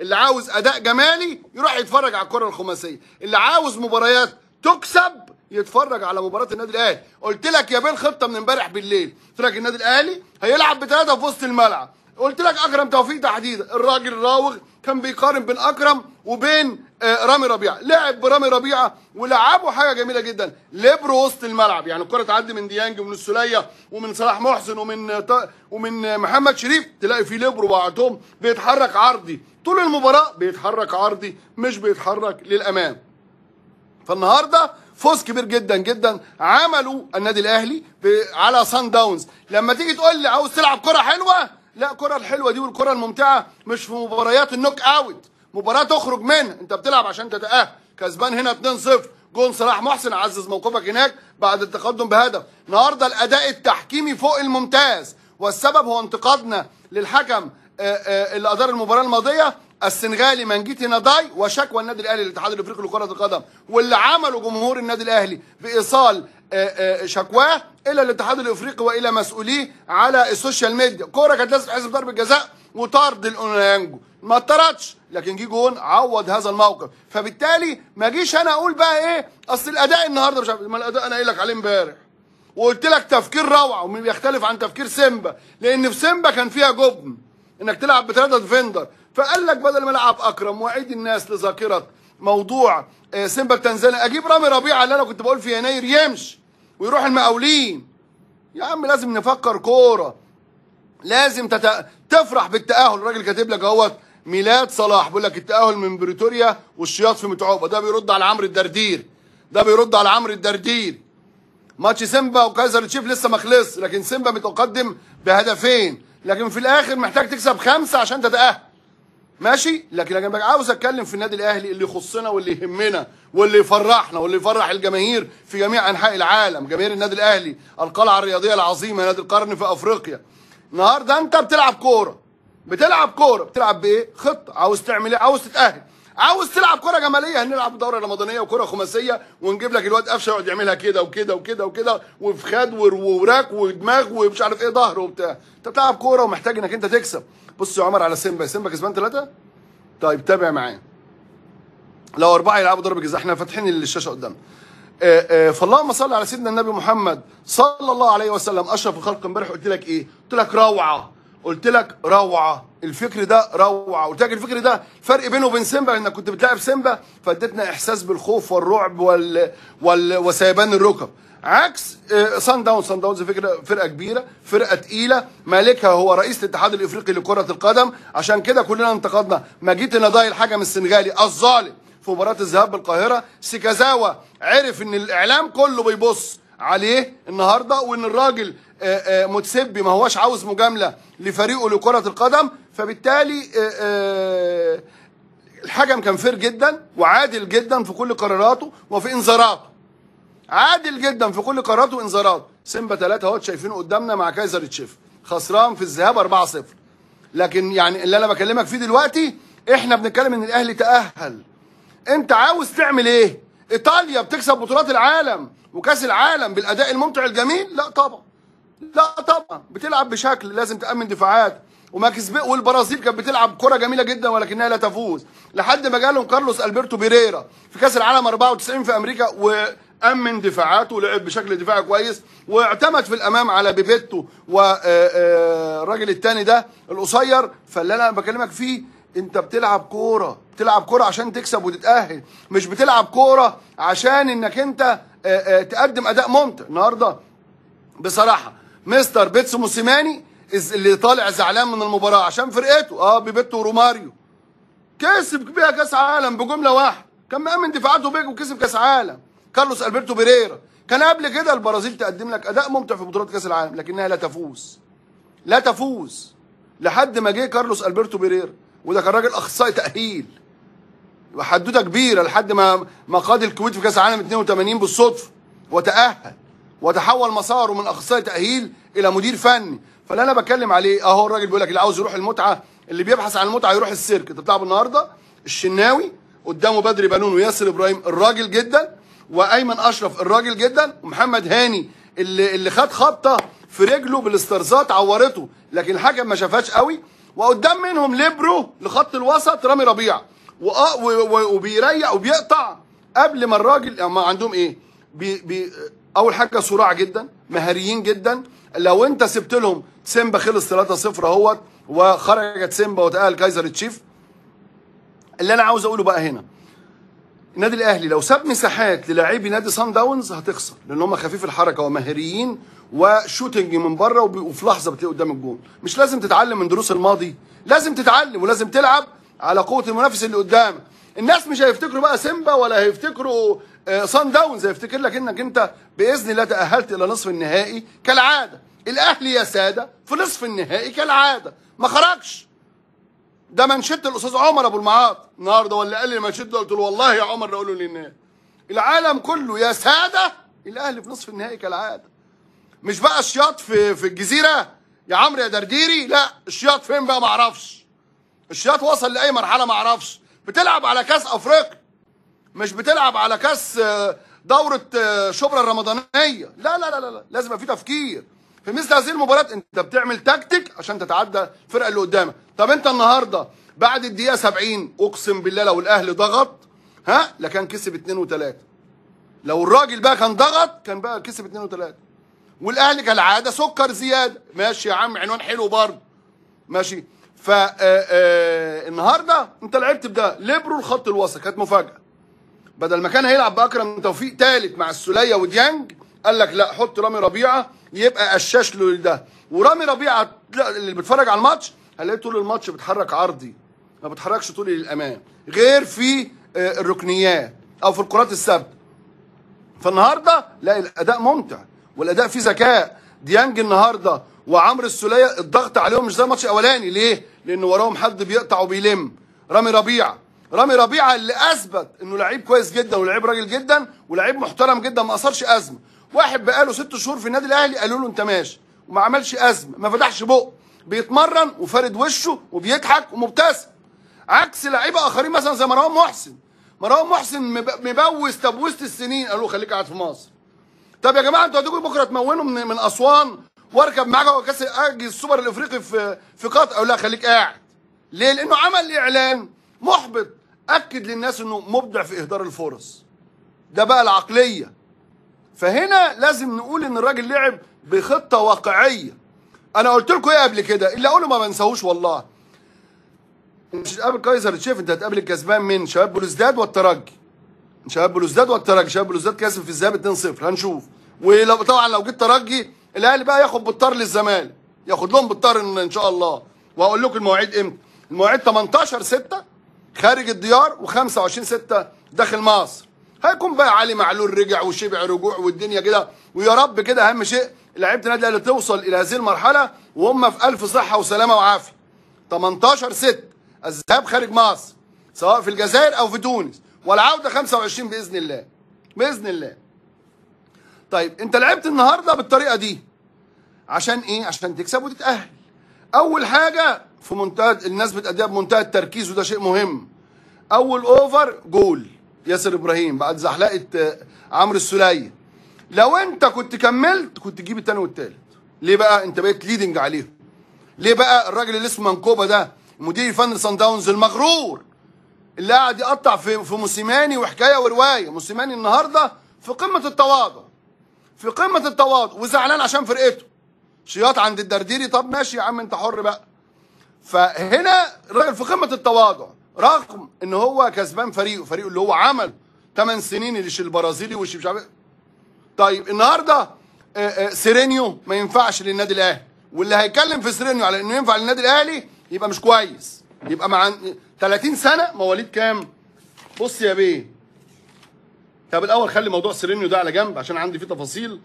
اللي عاوز اداء جمالي يروح يتفرج على الكره الخماسيه اللي عاوز مباريات تكسب يتفرج على مباراه النادي الاهلي قلت لك يا بيل خطه من امبارح بالليل قلت لك النادي الاهلي هيلعب بثلاثه في وسط الملعب قلت لك اكرم توفيق تحديدا الراجل راوغ كان بيقارن بين اكرم وبين آه، رامي ربيعه لعب برامي ربيعه ولعبوا حاجه جميله جدا لبر وسط الملعب يعني الكره تعدي من ديانج ومن السليه ومن صلاح محسن ومن آه، ومن آه، محمد شريف تلاقي في لبر بعضهم بيتحرك عرضي طول المباراه بيتحرك عرضي مش بيتحرك للامام فالنهارده فوز كبير جدا جدا عملوا النادي الاهلي على سان داونز لما تيجي تقول لي عاوز تلعب كره حلوه لا الكره الحلوه دي والكره الممتعه مش في مباريات النوك اوت مباراه تخرج منها انت بتلعب عشان تتاهل كسبان هنا 2-0 جون صلاح محسن عزز موقفك هناك بعد التقدم بهدف النهارده الاداء التحكيمي فوق الممتاز والسبب هو انتقادنا للحكم آه، آه، اللي ادار المباراه الماضيه السنغالي مانجيتي ناداي وشكوى النادي الاهلي للاتحاد الافريقي لكره القدم واللي عمله جمهور النادي الاهلي بايصال آه، آه، شكواه الى الاتحاد الافريقي والى مسؤوليه على السوشيال ميديا كوره كانت لازم تحسب ضربه جزاء وطرد الاونانجو ما طردش لكن جه جون عوض هذا الموقف فبالتالي ما جيش انا اقول بقى ايه اصل الاداء النهارده مش عارف ما الاداء انا قايل لك عليه امبارح وقلت لك تفكير روعه ويختلف عن تفكير سيمبا لان في سيمبا كان فيها جبن انك تلعب بثلاثه ديفندر فقال لك بدل ما العب اكرم واعيد الناس لذاكره موضوع آه، سيمبا تنزانيا اجيب رامي ربيعه اللي انا كنت بقول في يناير يمشي ويروح المقاولين يا عم لازم نفكر كوره لازم تت... تفرح بالتاهل الراجل كاتب لك اهوت ميلاد صلاح بيقول لك التاهل من بريتوريا والشياط في متعوبه ده بيرد على عمرو الدردير ده بيرد على عمرو الدردير ماتش سيمبا وكايزر تشيف لسه ما خلص لكن سيمبا متقدم بهدفين لكن في الاخر محتاج تكسب خمسه عشان تتاهل ماشي لكن انا عاوز اتكلم في النادي الاهلي اللي يخصنا واللي يهمنا واللي يفرحنا واللي يفرح الجماهير في جميع انحاء العالم جماهير النادي الاهلي القلعه الرياضيه العظيمه نادي القرن في افريقيا النهارده انت بتلعب كوره بتلعب كوره بتلعب بايه خطه عاوز تعمل ايه عاوز تتاهل عاوز تلعب كره جماليه هنلعب دوره رمضانيه وكره خماسيه ونجيب لك الواد قفشه يقعد يعملها كده وكده وكده وكده وفخاد ووراك ودماغ ومش عارف ايه ظهره وبتاع انت بتلعب كوره ومحتاج انك انت تكسب بص يا عمر على سيمبا سيمبا كسبان ثلاثه طيب تابع معايا لو اربعه يلعبوا ضربه جزاء احنا فاتحين الشاشه قدامنا آه، آه، فاللهم صل على سيدنا النبي محمد صلى الله عليه وسلم اشرف الخلق امبارح قلت لك ايه؟ قلت لك روعه قلت لك روعه الفكر ده روعه قلت لك الفكر ده فرق بينه وبين سيمبا انك كنت بتلاعب سيمبا فادتنا احساس بالخوف والرعب وال... وال... وسيبان الركب عكس سان داون سان داونز فكره فرقه كبيره فرقه تقيله مالكها هو رئيس الاتحاد الافريقي لكره القدم عشان كده كلنا انتقدنا ما جيت نضايل ضايل حاجه من السنغالي الظالم في مباراه الذهاب بالقاهره سيكازاوا عرف ان الاعلام كله بيبص عليه النهارده وان الراجل آه، آه، متسبي ما هواش عاوز مجامله لفريقه لكره القدم فبالتالي آه، الحكم كان فير جدا وعادل جدا في كل قراراته وفي انذاراته عادل جدا في كل قراراته وانذاراته سيمبا 3 اهوت شايفينه قدامنا مع كايزر تشيف خسران في الذهاب 4-0 لكن يعني اللي انا بكلمك فيه دلوقتي احنا بنتكلم ان الاهلي تاهل انت عاوز تعمل ايه ايطاليا بتكسب بطولات العالم وكاس العالم بالاداء الممتع الجميل لا طبعا لا طبعا بتلعب بشكل لازم تامن دفاعات وما والبرازيل كانت بتلعب كره جميله جدا ولكنها لا تفوز لحد ما جالهم كارلوس البرتو بيريرا في كاس العالم 94 في امريكا وامن دفاعاته ولعب بشكل دفاعي كويس واعتمد في الامام على بيبيتو والراجل آه، آه، الثاني ده القصير فاللي انا بكلمك فيه انت بتلعب كوره بتلعب كوره عشان تكسب وتتاهل مش بتلعب كوره عشان انك انت آه، تقدم اداء ممتع النهارده بصراحه مستر بيتسو موسيماني اللي طالع زعلان من المباراه عشان فرقته اه بيبتو وروماريو كسب بيها كاس عالم بجمله واحده كان مأمن دفاعاته بيك وكسب كاس عالم كارلوس البرتو بيريرا كان قبل كده البرازيل تقدم لك اداء ممتع في بطولات كاس العالم لكنها لا تفوز لا تفوز لحد ما جه كارلوس البرتو بيريرا وده كان راجل اخصائي تاهيل وحدوته كبيره لحد ما ما قاد الكويت في كاس العالم 82 بالصدفه وتاهل وتحول مساره من اخصائي تاهيل الى مدير فني فاللي انا بتكلم عليه اهو الراجل بيقول لك اللي عاوز يروح المتعه اللي بيبحث عن المتعه يروح السيرك انت بتلعب النهارده الشناوي قدامه بدري بنون وياسر ابراهيم الراجل جدا وايمن اشرف الراجل جدا ومحمد هاني اللي اللي خد خبطه في رجله بالاسترزات عورته لكن الحكم ما شافهاش قوي وقدام منهم ليبرو لخط الوسط رامي ربيع آه، وبيريح وبيقطع قبل ما الراجل ما عندهم ايه بي بي اول حاجه صراع جدا مهاريين جدا لو انت سبت لهم سيمبا خلص 3-0 اهوت وخرجت سيمبا وتاهل كايزر تشيف اللي انا عاوز اقوله بقى هنا النادي الاهلي لو ساب مساحات للاعبي نادي سان داونز هتخسر لان هم خفيف الحركه ومهاريين وشوتنج من بره وفي لحظه بتلاقي قدام الجون مش لازم تتعلم من دروس الماضي لازم تتعلم ولازم تلعب على قوه المنافس اللي قدامك الناس مش هيفتكروا بقى سيمبا ولا هيفتكروا صن داونز هيفتكر لك انك انت باذن الله تاهلت الى نصف النهائي كالعاده الاهلي يا ساده في نصف النهائي كالعاده ما خرجش ده منشد الاستاذ عمر ابو المعاط النهارده ولا قال لي منشد قلت له والله يا عمر اقول له للناس العالم كله يا ساده الاهلي في نصف النهائي كالعاده مش بقى الشياط في في الجزيره يا عمرو يا درديري لا الشياط فين بقى ما اعرفش الشياط وصل لاي مرحله ما اعرفش بتلعب على كاس افريقيا مش بتلعب على كاس آه، دوره آه، شبرا الرمضانيه لا لا لا لا لازم يبقى في تفكير في مثل هذه المباريات انت بتعمل تكتيك عشان تتعدى الفرقه اللي قدامك طب انت النهارده بعد الدقيقه 70 اقسم بالله لو الاهلي ضغط ها لكان كسب 2 و3 لو الراجل بقى كان ضغط كان بقى كسب 2 و3 والاهلي كالعاده سكر زياده ماشي يا عم عنوان حلو برضه ماشي فالنهارده آه، انت لعبت بده ليبرو الخط الوسط كانت مفاجاه بدل ما كان هيلعب باكرم توفيق ثالث مع السوليه وديانج قال لك لا حط رامي ربيعه يبقى قشاش له ده ورامي ربيعه اللي بيتفرج على الماتش هلاقيه طول الماتش بيتحرك عرضي ما بيتحركش طول للامام غير في آه، الركنيات او في الكرات الثابته فالنهارده لا الاداء ممتع والاداء فيه ذكاء ديانج النهارده وعمرو السوليه الضغط عليهم مش زي الماتش الاولاني ليه؟ لان وراهم حد بيقطع وبيلم رامي ربيعه رامي ربيعه اللي اثبت انه لعيب كويس جدا ولعيب راجل جدا ولعيب محترم جدا ما اثرش ازمه واحد بقاله ست شهور في النادي الاهلي قالوا له انت ماشي وما عملش ازمه ما فتحش بقه بيتمرن وفارد وشه وبيضحك ومبتسم عكس لعيبه اخرين مثلا زي مروان محسن مروان محسن مبوس تبويست السنين قالوا خليك قاعد في مصر طب يا جماعه انتوا هتيجوا بكره تمونوا من, من اسوان واركب معاك كاس السوبر الافريقي في في قطر او لا خليك قاعد ليه لانه عمل اعلان محبط اكد للناس انه مبدع في اهدار الفرص ده بقى العقليه فهنا لازم نقول ان الراجل لعب بخطه واقعيه انا قلت لكم ايه قبل كده اللي اقوله ما بنساهوش والله مش هتقابل كايزر تشيف انت هتقابل الكسبان من شباب بلوزداد والترجي شباب بلوزداد والترجي شباب بلوزداد كاسب في الذهاب 2-0 هنشوف ولو طبعا لو جيت ترجي الاهلي بقى ياخد بالطار للزمالك ياخد لهم بالطار ان شاء الله وهقول لكم المواعيد امتى المواعيد 18 6 خارج الديار و25 6 داخل مصر هيكون بقى علي معلول رجع وشبع رجوع والدنيا كده ويا رب كده اهم شيء لعيبه النادي الاهلي توصل الى هذه المرحله وهم في الف صحه وسلامه وعافيه 18 6 الذهاب خارج مصر سواء في الجزائر او في تونس والعوده 25 باذن الله باذن الله طيب انت لعبت النهارده بالطريقه دي عشان ايه عشان تكسب وتتاهل اول حاجه في منتهى الناس بتأديها بمنتهى التركيز وده شيء مهم اول اوفر جول ياسر ابراهيم بعد زحلقه آه، عمرو السليه لو انت كنت كملت كنت تجيب الثاني والثالث ليه بقى انت بقيت ليدنج عليهم ليه بقى الراجل اللي اسمه منكوبه ده مدير فن سان داونز المغرور اللي قاعد يقطع في في موسيماني وحكايه وروايه موسيماني النهارده في قمه التواضع في قمه التواضع وزعلان عشان فرقته شياط عند الدرديري طب ماشي يا عم انت حر بقى فهنا الراجل في قمه التواضع رغم ان هو كسبان فريقه فريقه اللي هو عمل 8 سنين اللي البرازيلي وش مش عارف طيب النهارده آه، آه، سيرينيو ما ينفعش للنادي الاهلي واللي هيتكلم في سيرينيو على انه ينفع للنادي الاهلي يبقى مش كويس يبقى مع 30 سنه مواليد كام بص يا بيه طب الاول خلي موضوع سيرينيو ده على جنب عشان عندي فيه تفاصيل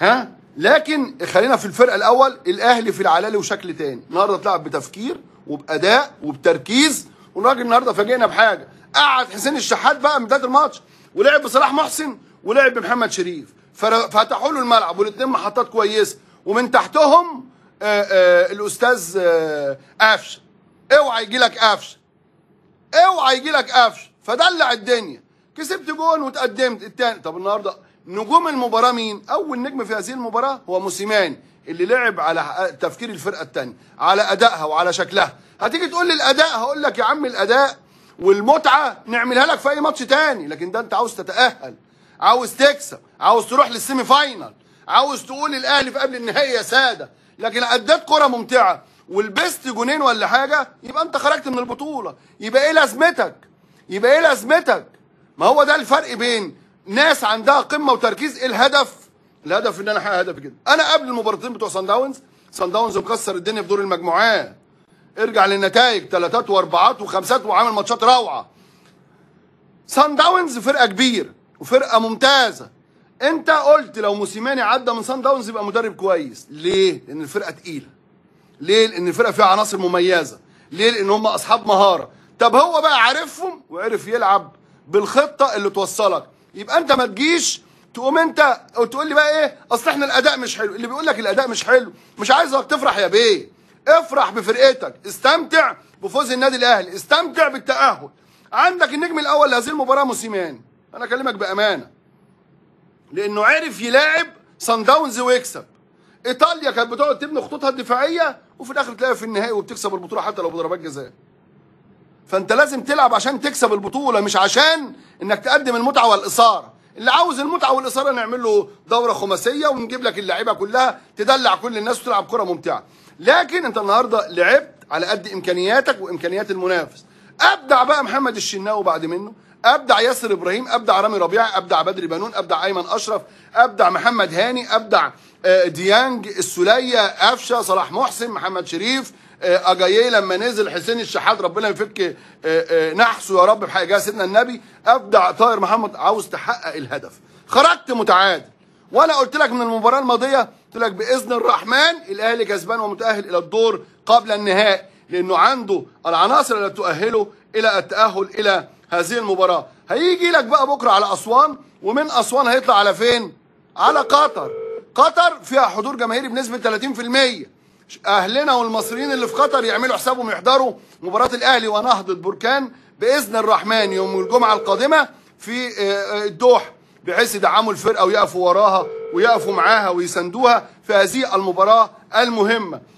ها لكن خلينا في الفرقه الاول الاهلي في العلالي وشكل تاني النهارده اتلعب بتفكير وباداء وبتركيز والراجل النهارده فاجئنا بحاجه قعد حسين الشحات بقى من بدايه الماتش ولعب بصلاح محسن ولعب بمحمد شريف فتحوا له الملعب والاثنين محطات كويسه ومن تحتهم آآ آه، آآ آه، الاستاذ آه، قفش قفشه اوعى يجي لك قفشه اوعى يجي لك قفشه فدلع الدنيا كسبت جون وتقدمت الثاني طب النهارده نجوم المباراة مين اول نجم في هذه المباراة هو موسيمان اللي لعب على تفكير الفرقة الثانيه على ادائها وعلى شكلها هتيجي تقول لي الاداء هقول لك يا عم الاداء والمتعة نعملها لك في اي ماتش تاني لكن ده انت عاوز تتأهل عاوز تكسب عاوز تروح للسيمي فاينال عاوز تقول الاهلي في قبل النهائي يا سادة لكن اداك كرة ممتعة ولبست جونين ولا حاجة يبقى انت خرجت من البطولة يبقى ايه لازمتك يبقى ايه لازمتك ما هو ده الفرق بين ناس عندها قمه وتركيز ايه الهدف؟ الهدف ان انا احقق هدفي كده انا قبل المباراتين بتوع سان داونز سان داونز مكسر الدنيا في دور المجموعات ارجع للنتائج ثلاثات واربعات وخمسات وعامل ماتشات روعه سان داونز فرقه كبيره وفرقه ممتازه انت قلت لو موسيماني عدى من سان داونز يبقى مدرب كويس ليه لان الفرقه تقيله ليه لان الفرقه فيها عناصر مميزه ليه لان هم اصحاب مهاره طب هو بقى عارفهم وعرف يلعب بالخطه اللي توصلك يبقى انت ما تجيش تقوم انت تقول لي بقى ايه اصل احنا الاداء مش حلو اللي بيقول لك الاداء مش حلو مش عايزك تفرح يا بيه افرح بفرقتك استمتع بفوز النادي الاهلي استمتع بالتاهل عندك النجم الاول لهذه المباراه موسيماني انا اكلمك بامانه لانه عرف يلاعب سان داونز ويكسب ايطاليا كانت بتقعد تبني خطوطها الدفاعيه وفي الاخر تلاقي في النهائي وبتكسب البطوله حتى لو بضربات جزاء فانت لازم تلعب عشان تكسب البطولة مش عشان انك تقدم المتعة والإثارة اللي عاوز المتعة والإثارة نعمل له دورة خماسية ونجيب لك اللعيبة كلها تدلع كل الناس وتلعب كرة ممتعة لكن انت النهاردة لعبت على قد إمكانياتك وإمكانيات المنافس أبدع بقى محمد الشناوي بعد منه ابدع ياسر ابراهيم ابدع رامي ربيعه ابدع بدري بنون ابدع ايمن اشرف ابدع محمد هاني ابدع آه، ديانج السوليه قفشه صلاح محسن محمد شريف آه، اجايه لما نزل حسين الشحات ربنا يفك آه، آه، نحسه يا رب في حاجه سيدنا النبي ابدع طاهر محمد عاوز تحقق الهدف خرجت متعادل وانا قلت لك من المباراه الماضيه قلت لك باذن الرحمن الاهلي كسبان ومتاهل الى الدور قبل النهائي لانه عنده العناصر اللي تؤهله الى التاهل الى هذه المباراه هيجي لك بقى بكره على اسوان ومن اسوان هيطلع على فين على قطر قطر فيها حضور جماهيري بنسبه 30% اهلنا والمصريين اللي في قطر يعملوا حسابهم يحضروا مباراه الاهلي ونهضه بركان باذن الرحمن يوم الجمعه القادمه في آه، آه، الدوحه بحيث يدعموا الفرقه ويقفوا وراها ويقفوا معاها ويساندوها في هذه المباراه المهمه